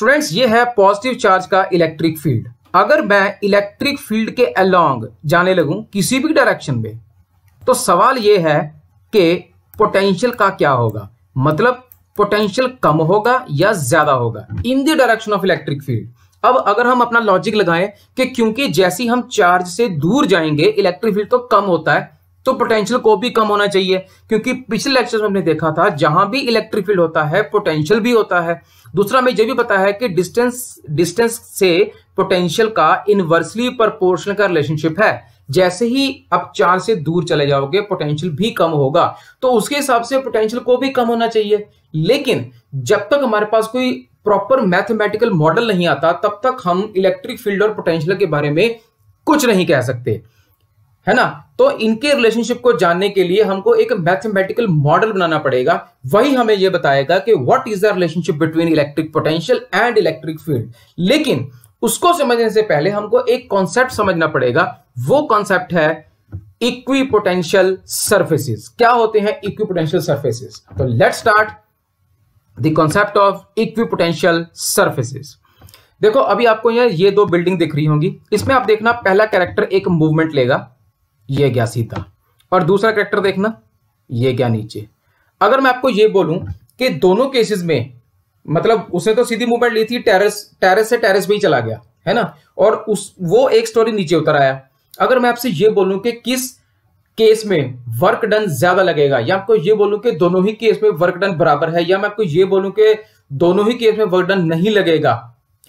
Students ये है positive charge का इलेक्ट्रिक फील्ड अगर मैं इलेक्ट्रिक फील्ड के अलोंग जाने लगू किसी भी डायरेक्शन में तो सवाल यह है कि पोटेंशियल का क्या होगा मतलब पोटेंशियल कम होगा या ज्यादा होगा in the direction of electric field अब अगर हम अपना लॉजिक लगाएं कि क्योंकि जैसी हम चार्ज से दूर जाएंगे इलेक्ट्रिक फील्ड तो कम होता है तो पोटेंशियल को भी कम होना चाहिए क्योंकि पिछले लेक्चर में हमने देखा था जहां भी इलेक्ट्रिक फील्ड होता है पोटेंशियल भी होता है दूसरा हमें यह भी पता है कि डिस्टेंस डिस्टेंस से पोटेंशियल का इनवर्सली प्रोपोर्शनल का रिलेशनशिप है जैसे ही आप चार से दूर चले जाओगे पोटेंशियल भी कम होगा तो उसके हिसाब से पोटेंशियल को भी कम होना चाहिए लेकिन जब तक हमारे पास कोई प्रॉपर मैथमेटिकल मॉडल नहीं आता तब तक हम इलेक्ट्रिक फील्ड और पोटेंशियल के बारे में कुछ नहीं कह सकते है ना तो इनके रिलेशनशिप को जानने के लिए हमको एक मैथमेटिकल मॉडल बनाना पड़ेगा वही हमें यह बताएगा कि what is the relationship between electric potential and electric field लेकिन उसको समझने से पहले हमको एक कॉन्सेप्ट समझना पड़ेगा वो कॉन्सेप्ट है इक्वी पोटेंशियल सर्फेसिस क्या होते हैं इक्वी पोटेंशियल सर्फेसिस तो let start the concept of equipotential surfaces देखो अभी आपको यह ये दो बिल्डिंग दिख रही होंगी इसमें आप देखना पहला कैरेक्टर एक मूवमेंट लेगा ये गया सीधा और दूसरा करेक्टर देखना ये गया नीचे अगर मैं आपको ये बोलूं कि दोनों केसेस में मतलब उसने तो सीधी मूवमेंट ली थी टेरेस टेरेस से टेरेस पे ही चला गया है ना और उस वो एक स्टोरी नीचे उतर आया अगर मैं आपसे ये बोलूं कि किस केस में वर्क डन ज्यादा लगेगा या आपको ये बोलूं कि दोनों ही केस में वर्क डन बराबर है या मैं आपको ये बोलूं कि दोनों ही केस में वर्क डन नहीं लगेगा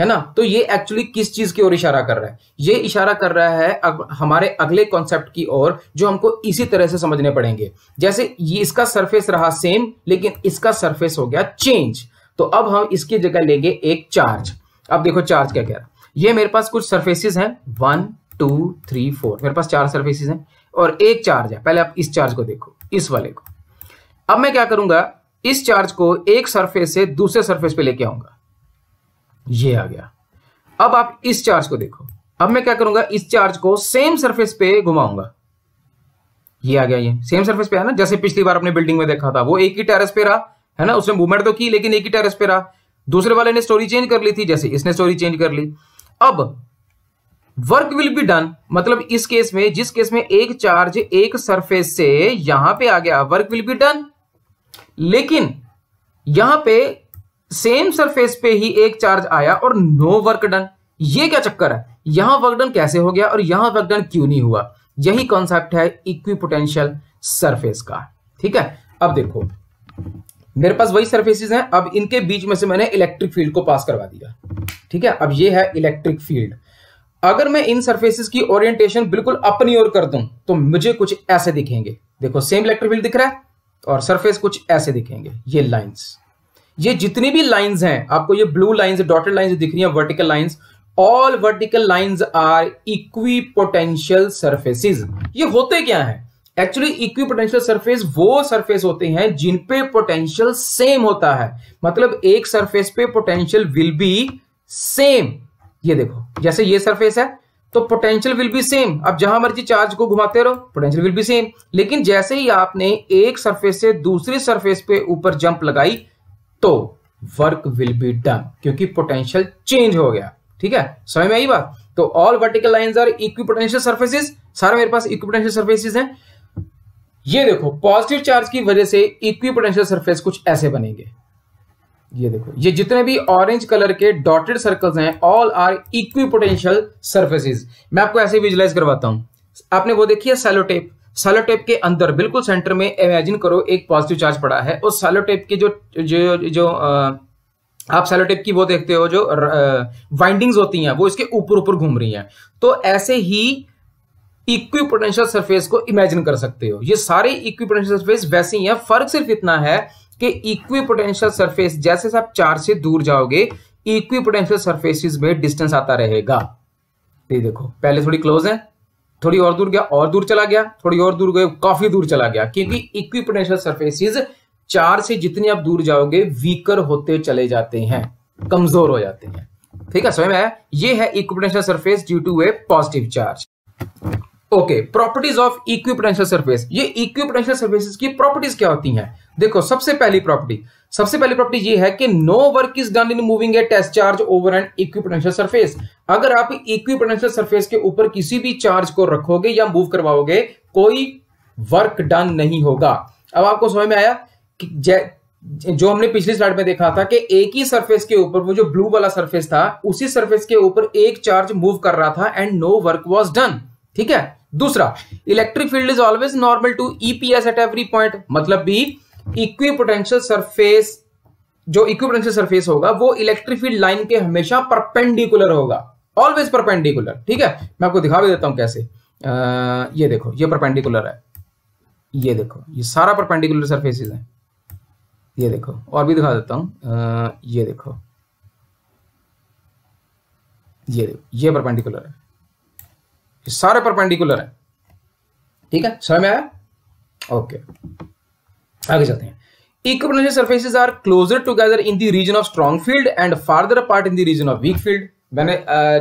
है ना तो ये एक्चुअली किस चीज की ओर इशारा कर रहा है ये इशारा कर रहा है अग, हमारे अगले कॉन्सेप्ट की ओर जो हमको इसी तरह से समझने पड़ेंगे जैसे ये इसका सरफेस रहा सेम लेकिन इसका सरफेस हो गया चेंज तो अब हम इसकी जगह लेंगे एक चार्ज अब देखो चार्ज क्या कह रहा है ये मेरे पास कुछ सर्फेसिस हैं वन टू थ्री फोर मेरे पास चार सर्फेसिस हैं और एक चार्ज है पहले आप इस चार्ज को देखो इस वाले को अब मैं क्या करूंगा इस चार्ज को एक सरफेस से दूसरे सरफेस पे लेके आऊंगा ये आ गया अब आप इस चार्ज को देखो अब मैं क्या करूंगा इस चार्ज को सेम सरफेस पे घुमाऊंगा ये आ गया ये सेम सरफेस पे है ना जैसे पिछली बार अपने बिल्डिंग में देखा था वो एक ही टेरेस पे रहा है ना उसने मूवमेंट तो की लेकिन एक ही टेरेस पे रहा दूसरे वाले ने स्टोरी चेंज कर ली थी जैसे इसने स्टोरी चेंज कर ली अब वर्क विल बी डन मतलब इस केस में जिस केस में एक चार्ज एक सरफेस से यहां पे आ गया वर्क विल बी डन लेकिन यहां पे सेम सरफेस पे ही एक चार्ज आया और नो वर्क डन ये क्या चक्कर है यहां वर्क डन कैसे हो गया और यहां वर्क डन क्यों नहीं हुआ यही कॉन्सेप्ट है इक्विपोटेंशियल सरफेस का ठीक है अब देखो मेरे पास वही सर्फेसिस हैं अब इनके बीच में से मैंने इलेक्ट्रिक फील्ड को पास करवा दिया ठीक है अब ये है इलेक्ट्रिक फील्ड अगर मैं इन सर्फेसिस की ओरिएंटेशन बिल्कुल अपनी ओर कर दूं तो मुझे कुछ ऐसे दिखेंगे देखो सेम इलेक्ट्रिक फील्ड दिख रहा है और सरफेस कुछ ऐसे दिखेंगे ये लाइंस ये जितनी भी लाइंस हैं आपको ये ब्लू लाइंस डॉटेड लाइंस दिख रही हैं vertical lines all vertical lines are equipotential surfaces ये होते क्या है एक्चुअली इक्वी पोटेंशियल सरफेस वो सरफेस होते हैं जिन पे पोटेंशियल सेम होता है मतलब एक सरफेस पे पोटेंशियल विल बी सेम ये देखो जैसे ये सरफेस है तो पोटेंशियल विल बी सेम अब जहां मर्जी चार्ज को घुमाते रहो पोटेंशियल विल बी सेम लेकिन जैसे ही आपने एक सरफेस से दूसरी सरफेस पे ऊपर जंप लगाई तो वर्क विल बी डन क्योंकि पोटेंशियल चेंज हो गया ठीक है समय में आई बात तो all vertical line are equipotential surfaces सारे मेरे पास इक्विपोटेंशियल सर्फेसिस हैं ये देखो पॉजिटिव चार्ज की वजह से इक्विपोटेंशियल सर्फेस कुछ ऐसे बनेंगे ये देखो ये जितने भी ऑरेंज कलर के डॉटेड सर्कल्स हैं ऑल आर इक्विपोटेंशियल सर्फेसिस मैं आपको ऐसे विजुलाइज करवाता हूं आपने वो देखी है सेलोटेप सेलो टेप के अंदर बिल्कुल सेंटर में इमेजिन करो एक पॉजिटिव चार्ज पड़ा है उस सेलो टेप जो जो जो आ, आप सेलो टेप की वो देखते हो जो वाइंडिंग्स होती हैं वो इसके ऊपर ऊपर घूम रही हैं तो ऐसे ही इक्वी पोटेंशियल सरफेस को इमेजिन कर सकते हो ये सारे इक्विपोटेंशियल सरफेस वैसे ही है फर्क सिर्फ इतना है कि इक्वी पोटेंशियल सरफेस जैसे आप चार से दूर जाओगे इक्विपोटेंशियल सरफेसिस में डिस्टेंस आता रहेगा ये देखो पहले थोड़ी क्लोज है थोड़ी और दूर गया और दूर चला गया थोड़ी और दूर गए काफी दूर चला गया क्योंकि इक्विपोटेंशियल हम्म। सर्फेसिज चार से जितने आप दूर जाओगे वीकर होते चले जाते हैं कमजोर हो जाते हैं ठीक है स्वयं है ये है equipotential surface due to a positive charge okay properties of equipotential surface ये इक्विपोटेंशियल सरफेसेस की प्रॉपर्टीज क्या होती हैं देखो सबसे पहली प्रॉपर्टी सबसे पहली प्रॉपर्टी ये है कि no work is done in moving a test charge over an equipotential surface अगर आप इक्विपोटेंशियल सर्फेस के ऊपर किसी भी चार्ज को रखोगे या मूव करवाओगे कोई वर्क डन नहीं होगा अब आपको समझ में आया कि जै, जो हमने पिछली स्लाइड में देखा था कि एक ही सरफेस के ऊपर वो जो ब्लू वाला सरफेस था उसी सरफेस के ऊपर एक चार्ज मूव कर रहा था and no work was done ठीक है दूसरा electric field is always normal to EPS at every point मतलब भी इक्विपोटेंशियल सरफेस जो इक्विपोटेंशियल सरफेस होगा वो इलेक्ट्रिक फील्ड लाइन के हमेशा परपेंडिकुलर होगा ऑलवेज परपेंडिकुलर ठीक है मैं आपको दिखा भी देता हूं कैसे आ, ये देखो ये परपेंडिकुलर है ये देखो ये सारा परपेंडिकुलर सरफेसिस है ये देखो और भी दिखा देता हूं आ, ये देखो ये देखो ये परपेंडिकुलर है ये सारे परपेंडिकुलर है ठीक है समय में आया ओके आगे चलते हैं equivalence surfaces are closer together in the region of strong field and farther apart in the region of weak field मैंने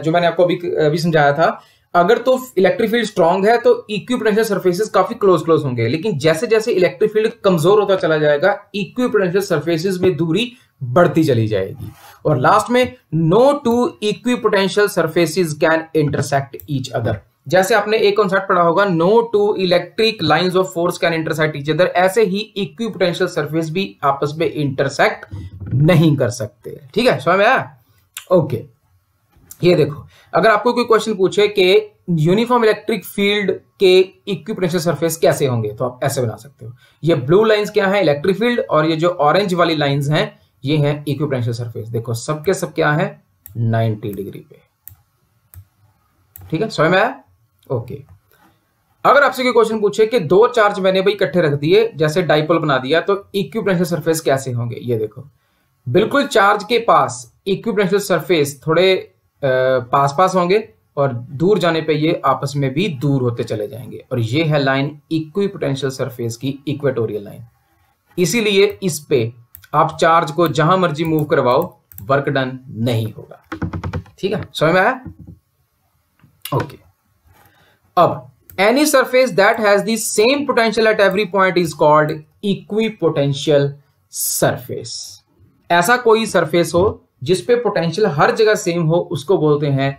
जो मैंने आपको अभी अभी समझाया था अगर तो इलेक्ट्रिक फील्ड स्ट्रॉन्ग है तो इक्विपोटेंशियल सर्फेसिस काफी क्लोज क्लोज होंगे लेकिन जैसे जैसे इलेक्ट्रिक फील्ड कमजोर होता चला जाएगा इक्विपोटेंशियल सर्फेसिस में दूरी बढ़ती चली जाएगी और लास्ट में no two equipotential surfaces can intersect each other जैसे आपने एक कॉन्सेप्ट पढ़ा होगा no two electric lines of force can intersect each other ऐसे ही इक्विपोटेंशियल सरफेस भी आपस में इंटरसेक्ट नहीं कर सकते ठीक है समझ आया ओके ये देखो अगर आपको कोई क्वेश्चन पूछे कि यूनिफॉर्म इलेक्ट्रिक फील्ड के इक्विपोटेंशियल सरफेस कैसे होंगे तो आप ऐसे बना सकते हो ये ब्लू लाइंस क्या है इलेक्ट्रिक फील्ड और ये जो ऑरेंज वाली लाइंस हैं ये हैं इक्विपोटेंशियल सरफेस देखो सबके सब क्या है 90 डिग्री पे ठीक है समझ में आया ओके अगर आपसे कोई क्वेश्चन पूछे कि दो चार्ज मैंने भाई इकट्ठे रख दिए जैसे डाइपोल बना दिया तो इक्विपोटेंशियल सरफेस कैसे होंगे ये देखो बिल्कुल चार्ज के पास इक्विपोटेंशियल सरफेस थोड़े पास पास होंगे और दूर जाने पे ये आपस में भी दूर होते चले जाएंगे और ये है लाइन इक्विपोटेंशियल सरफेस की इक्वेटोरियल लाइन इसीलिए इस पे आप चार्ज को जहां मर्जी मूव करवाओ वर्क डन नहीं होगा ठीक है समझ में आया ओके okay. अब any surface that has the same potential at every point is called equipotential surface ऐसा कोई सरफेस हो जिसपे पोटेंशियल हर जगह सेम हो उसको बोलते हैं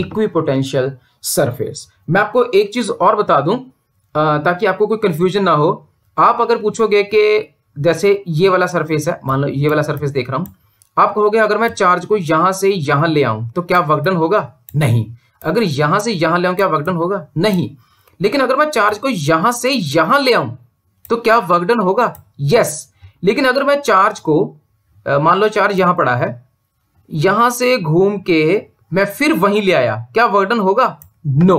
इक्वी पोटेंशियल सरफेस मैं आपको एक चीज और बता दूं ताकि आपको कोई कंफ्यूजन ना हो आप अगर पूछोगे कि जैसे ये वाला सरफेस है मान लो ये वाला सरफेस देख रहा हूं आप कहोगे अगर मैं चार्ज को यहां से यहां ले आऊं तो क्या वर्कडन होगा नहीं अगर यहां से यहां ले आऊं क्या वर्कडन होगा नहीं लेकिन अगर मैं चार्ज को यहां से यहां ले आऊं तो क्या वर्कडन होगा यस लेकिन अगर मैं चार्ज को मान लो चार्ज यहां पड़ा है यहां से घूम के मैं फिर वहीं ले आया क्या वर्कडन होगा नो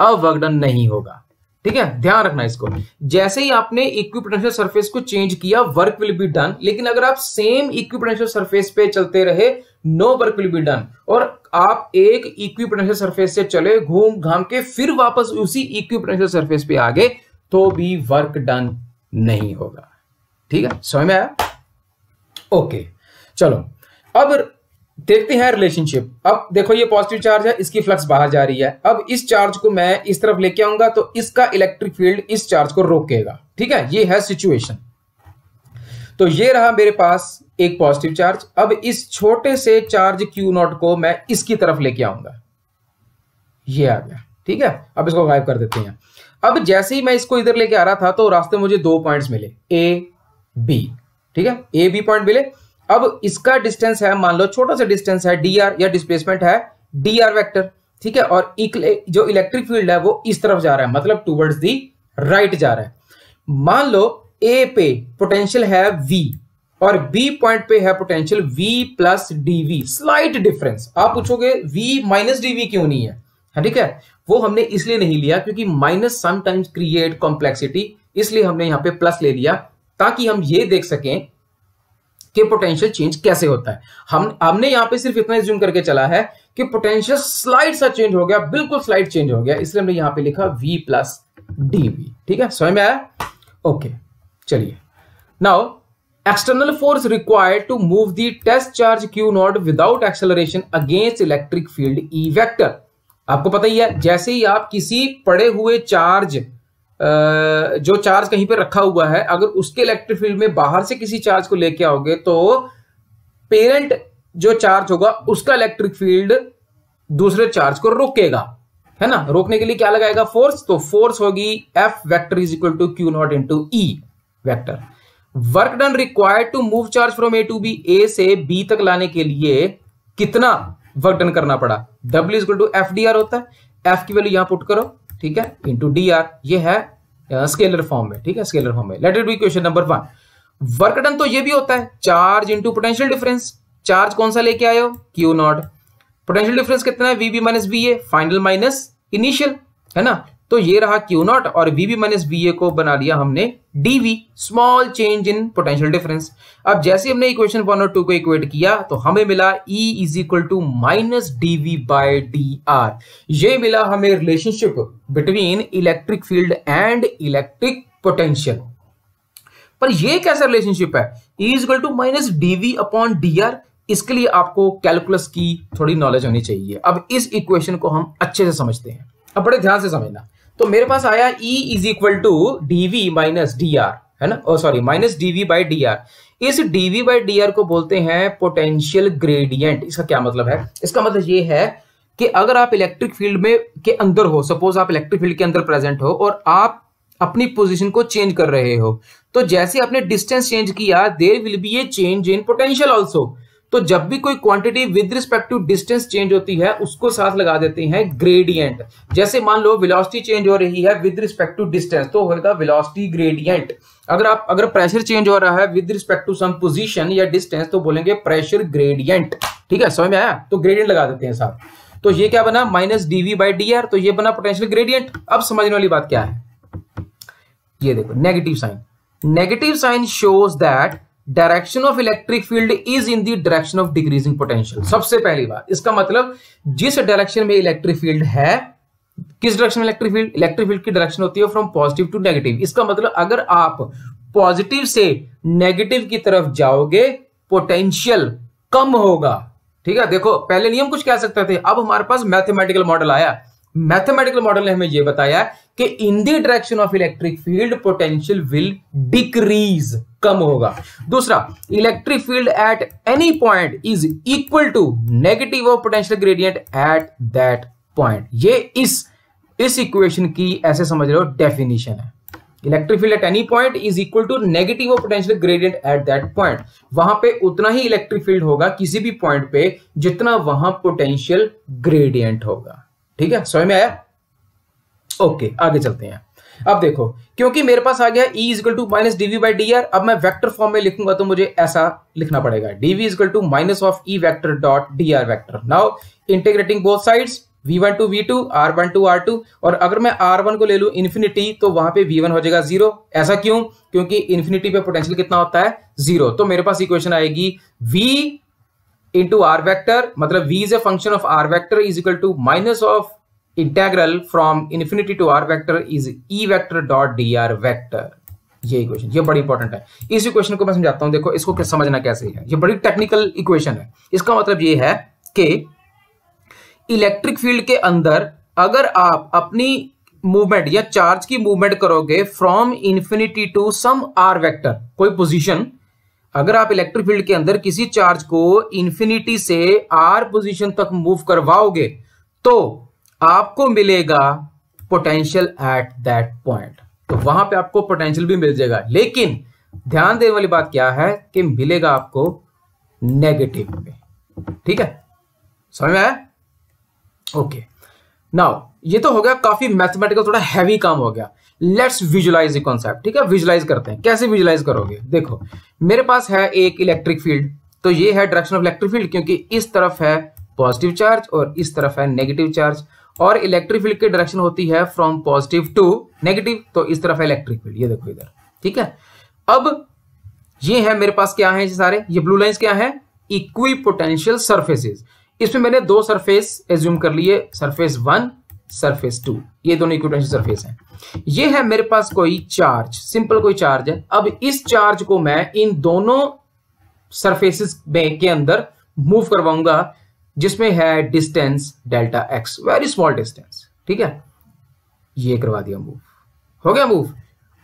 अवर्कडन नहीं होगा ठीक है ध्यान रखना इसको जैसे ही आपने इक्विपोटेंशियल सरफेस को चेंज किया वर्क विल बी डन लेकिन अगर आप सेम इक्विपोटेंशियल सरफेस पे चलते रहे no work will be done और आप एक इक्विपोटेंशियल सरफेस से चले घूम घाम के फिर वापस उसी इक्विपोटेंशियल सरफेस पे आ गए तो भी वर्क डन नहीं होगा ठीक है समझ में आया ओके चलो अब देखते हैं रिलेशनशिप अब देखो ये पॉजिटिव चार्ज है इसकी फ्लक्स बाहर जा रही है अब इस चार्ज को मैं इस तरफ लेके आऊंगा तो इसका इलेक्ट्रिक फील्ड इस चार्ज को रोकेगा ठीक है ये है सिचुएशन तो ये रहा मेरे पास एक पॉजिटिव चार्ज अब इस छोटे से चार्ज क्यू नॉट को मैं इसकी तरफ लेके आऊंगा ये आ गया ठीक है अब इसको गायब कर देते हैं अब जैसे ही मैं इसको इधर लेके आ रहा था तो रास्ते मुझे दो पॉइंट्स मिले ए बी ठीक है ए बी पॉइंट मिले अब इसका डिस्टेंस है मान लो छोटा सा डिस्टेंस है डी आर या डिस्प्लेसमेंट है डी आर वैक्टर ठीक है और जो इलेक्ट्रिक फील्ड है वो इस तरफ जा रहा है मतलब टूवर्ड्स दी राइट जा रहा है मान लो ए पे पोटेंशियल है वी और बी पॉइंट पे है potential V plus dv slight difference आप पूछोगे V माइनस डीवी क्यों नहीं है हाँ, ठीक है वो हमने इसलिए नहीं लिया क्योंकि माइनस समटाइम्स क्रिएट कॉम्प्लेक्सिटी इसलिए हमने यहां पे प्लस ले लिया ताकि हम ये देख सकें कि पोटेंशियल चेंज कैसे होता है हम हमने यहां पे सिर्फ इतना ज्यूम करके चला है कि पोटेंशियल स्लाइड सा चेंज हो गया बिल्कुल स्लाइड चेंज हो गया इसलिए हमने यहां पे लिखा V प्लस डीवी ठीक है समझ में आया ओके चलिए now external force required to move the test charge q naught without acceleration against electric field e vector आपको पता ही है जैसे ही आप किसी पड़े हुए चार्ज जो चार्ज कहीं पर रखा हुआ है अगर उसके इलेक्ट्रिक फील्ड में बाहर से किसी चार्ज को लेके आओगे तो पेरेंट जो चार्ज होगा उसका इलेक्ट्रिक फील्ड दूसरे चार्ज को रोकेगा है ना रोकने के लिए क्या लगाएगा फोर्स तो फोर्स होगी f vector is equal to q nought into e vector work done required to move charge from A to B A से बी तक लाने के लिए कितना वर्क डन करना पड़ा डब्ल्यू is to f d r होता है एफ की वैल्यू यहां पुट करो ठीक है इंटू डी आर ये है स्केलर फॉर्म में ठीक है स्केलर फॉर्म में let be question number one work done तो ये भी होता है charge into potential difference charge कौन सा लेके आयो क्यू नॉट पोटेंशियल डिफरेंस कितना है v b minus b a final minus initial है ना तो ये रहा Q नॉट और वी माइनस बी ए को बना लिया हमने dv small change in potential difference अब जैसे हमने इक्वेशन वन और टू को इक्वेट किया तो हमें मिला E is equal to minus dv by d r ये मिला हमें relationship between electric field and electric potential पर ये कैसा रिलेशनशिप है E is equal to minus dv upon d r इसके लिए आपको कैलकुलस की थोड़ी नॉलेज होनी चाहिए अब इस इक्वेशन को हम अच्छे से समझते हैं अब बड़े ध्यान से समझना तो मेरे पास आया E is equal to d v minus d r है ना sorry minus d v by d r इस d v by d r को बोलते हैं पोटेंशियल ग्रेडियंट इसका क्या मतलब है इसका मतलब ये है कि अगर आप इलेक्ट्रिक फील्ड में के अंदर हो सपोज आप इलेक्ट्रिक फील्ड के अंदर प्रेजेंट हो और आप अपनी पोजीशन को चेंज कर रहे हो तो जैसे आपने डिस्टेंस चेंज किया there will be a change in potential also तो जब भी कोई quantity with respect to distance change होती है उसको साथ लगा देते हैं ग्रेडियंट जैसे मान लो विलॉसिटी चेंज हो रही है विद रिस्पेक्ट टू डिस्टेंस तो होगा विलॉसिटी ग्रेडियंट अगर आप अगर प्रेशर चेंज हो रहा है with respect to some position या डिस्टेंस तो बोलेंगे प्रेशर ग्रेडियंट ठीक है समझ में आया तो ग्रेडियंट लगा देते हैं साहब तो ये क्या बना माइनस डीवी बाई डी तो ये बना पोटेंशियल ग्रेडियंट अब समझने वाली बात क्या है ये देखो negative sign negative sign shows that direction of electric field is in the direction of decreasing potential सबसे पहली बात इसका मतलब जिस डायरेक्शन में इलेक्ट्रिक फील्ड है किस डायरेक्शन में इलेक्ट्रिक फील्ड इलेक्ट्रिक फील्ड की डायरेक्शन होती है फ्रॉम पॉजिटिव टू नेगेटिव इसका मतलब अगर आप पॉजिटिव से नेगेटिव की तरफ जाओगे पोटेंशियल कम होगा ठीक है देखो पहले नियम कुछ कह सकते थे अब हमारे पास मैथमेटिकल मॉडल आया मैथमेटिकल मॉडल ने हमें यह बताया कि in the direction of electric field potential will decrease कम होगा दूसरा electric field at any point is equal to negative of potential gradient at that point ये इस इस इक्वेशन की ऐसे समझ रहे हो डेफिनेशन है electric field at any point is equal to negative of potential gradient at that point वहां पे उतना ही इलेक्ट्रिक फील्ड होगा किसी भी पॉइंट पे जितना वहां पोटेंशियल ग्रेडियंट होगा ठीक है समय में आया ओके आगे चलते हैं अब देखो क्योंकि मेरे पास आ गया e to minus dv by d r अब मैं वेक्टर फॉर्म में लिखूंगा तो मुझे ऐसा लिखना पड़ेगा dv is equal to minus of e vector dot d r vector now integrating both side v1 to r one to two और अगर मैं r1 को ले लू इन्फिनिटी तो वहां पे v1 हो जाएगा जीरो ऐसा क्यों क्योंकि इन्फिनिटी पे पोटेंशियल कितना होता है जीरो तो मेरे पास इक्वेशन आएगी v into r vector मतलब v is a function of r vector is equal to minus of integral from infinity to r vector is e vector dot dr vector ये equation ये बड़ी important है इस equation को मैं समझाता हूं देखो इसको क्या समझना कैसे है ये बड़ी टेक्निकल इक्वेशन है इसका मतलब ये है कि इलेक्ट्रिक फील्ड के अंदर अगर आप अपनी मूवमेंट या चार्ज की मूवमेंट करोगे from infinity to some r vector कोई पोजीशन अगर आप इलेक्ट्रिक फील्ड के अंदर किसी चार्ज को इंफिनिटी से आर पोजीशन तक मूव करवाओगे तो आपको मिलेगा पोटेंशियल एट दैट पॉइंट तो वहां पे आपको पोटेंशियल भी मिल जाएगा लेकिन ध्यान देने वाली बात क्या है कि मिलेगा आपको नेगेटिव में ठीक है समझ में आया ओके नाउ ये तो हो गया काफी मैथमेटिकल थोड़ा हैवी काम हो गया लेट्स विजुलाइज कॉन्सेप्ट ठीक है विजुलाइज करते हैं कैसे विजुलाइज करोगे देखो मेरे पास है एक इलेक्ट्रिक फील्ड तो ये है डायरेक्शन ऑफ इलेक्ट्रिक फील्ड क्योंकि इस तरफ है पॉजिटिव चार्ज और इस तरफ है नेगेटिव चार्ज और इलेक्ट्रिक फील्ड की डायरेक्शन होती है फ्रॉम पॉजिटिव टू नेगेटिव तो इस तरफ है इलेक्ट्रिक फील्ड ये देखो इधर ठीक है अब ये है मेरे पास क्या है सारे ये ब्लू लाइन क्या है इक्वी पोटेंशियल सर्फेसिस इसमें मैंने दो सरफेस एज्यूम कर लिए सरफेस वन सरफेस टू ये दोनों इक्विटेंशियल सरफेस हैं ये है मेरे पास कोई चार्ज सिंपल कोई चार्ज है अब इस चार्ज को मैं इन दोनों सरफेसिस में के अंदर मूव करवाऊंगा जिसमें है distance delta x very small distance ठीक है ये करवा दिया मूव हो गया मूव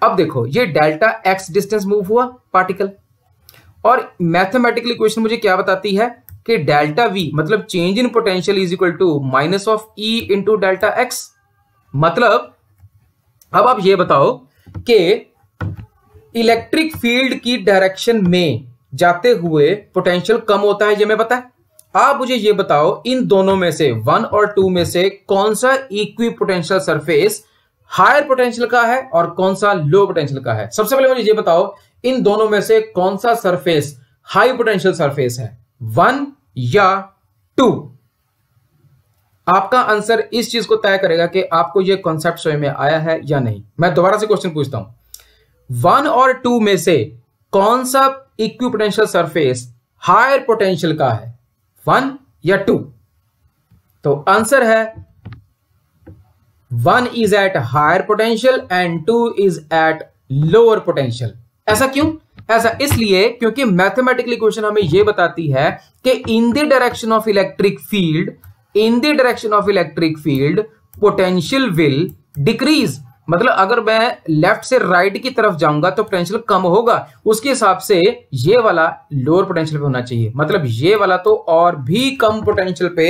अब देखो ये डेल्टा एक्स डिस्टेंस मूव हुआ पार्टिकल और मैथमेटिकल इक्वेशन मुझे क्या बताती है कि डेल्टा वी मतलब change in potential is equal to minus of e into delta x मतलब अब आप ये बताओ कि इलेक्ट्रिक फील्ड की डायरेक्शन में जाते हुए पोटेंशियल कम होता है ये मैं बताए आप मुझे ये बताओ इन दोनों में से वन और टू में से कौन सा equipotential surface higher potential का है और कौन सा लो पोटेंशियल का है सबसे पहले मुझे ये बताओ इन दोनों में से कौन सा सरफेस हाई पोटेंशियल सरफेस है वन या टू आपका आंसर इस चीज को तय करेगा कि आपको यह कॉन्सेप्ट समझ में आया है या नहीं मैं दोबारा से क्वेश्चन पूछता हूं वन और टू में से कौन सा इक्विपोटेंशियल सरफेस हायर पोटेंशियल का है वन या टू तो आंसर है one is at higher potential and two is at lower potential ऐसा क्यों ऐसा इसलिए क्योंकि मैथमेटिकली क्वेश्चन हमें यह बताती है कि in the direction of electric field in the direction of electric field potential will decrease मतलब अगर मैं लेफ्ट से राइट right की तरफ जाऊंगा तो पोटेंशियल कम होगा उसके हिसाब से ये वाला लोअर पोटेंशियल पे होना चाहिए मतलब ये वाला तो और भी कम पोटेंशियल पे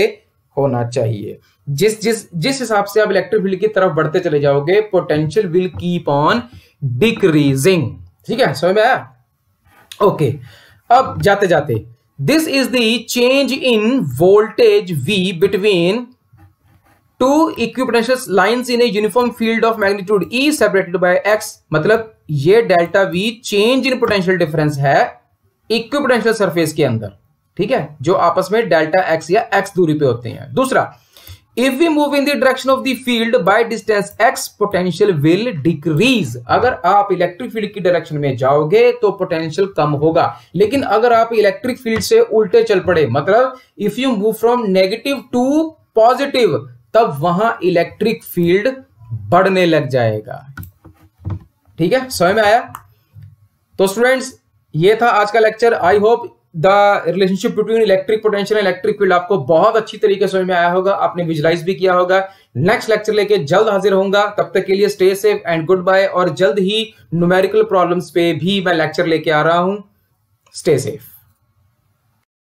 होना चाहिए जिस जिस जिस हिसाब से आप इलेक्ट्रिक फील्ड की तरफ बढ़ते चले जाओगे potential will keep on decreasing ठीक है समझ में आया ओके अब जाते जाते this is the change in voltage V between two equipotential lines in a uniform field of magnitude E separated by X मतलब ये डेल्टा V change in potential difference है इक्विपोटेंशियल सरफेस के अंदर ठीक है जो आपस में डेल्टा X या X दूरी पे होते हैं दूसरा if we move in the direction of the field by distance x potential will decrease अगर आप इलेक्ट्रिक फील्ड की डायरेक्शन में जाओगे तो पोटेंशियल कम होगा लेकिन अगर आप इलेक्ट्रिक फील्ड से उल्टे चल पड़े मतलब if you move from negative to positive तब वहां इलेक्ट्रिक फील्ड बढ़ने लग जाएगा ठीक है समय में आया तो स्टूडेंट्स ये था आज का lecture I hope the relationship between electric potential electric field आपको बहुत अच्छी तरीके से में आया होगा आपने विजुलाइज भी किया होगा नेक्स्ट लेक्चर लेके जल्द हाजिर होऊंगा तब तक के लिए stay safe and good bye और जल्द ही न्यूमेरिकल प्रॉब्लम्स पे भी मैं लेक्चर लेके आ रहा हूं स्टे सेफ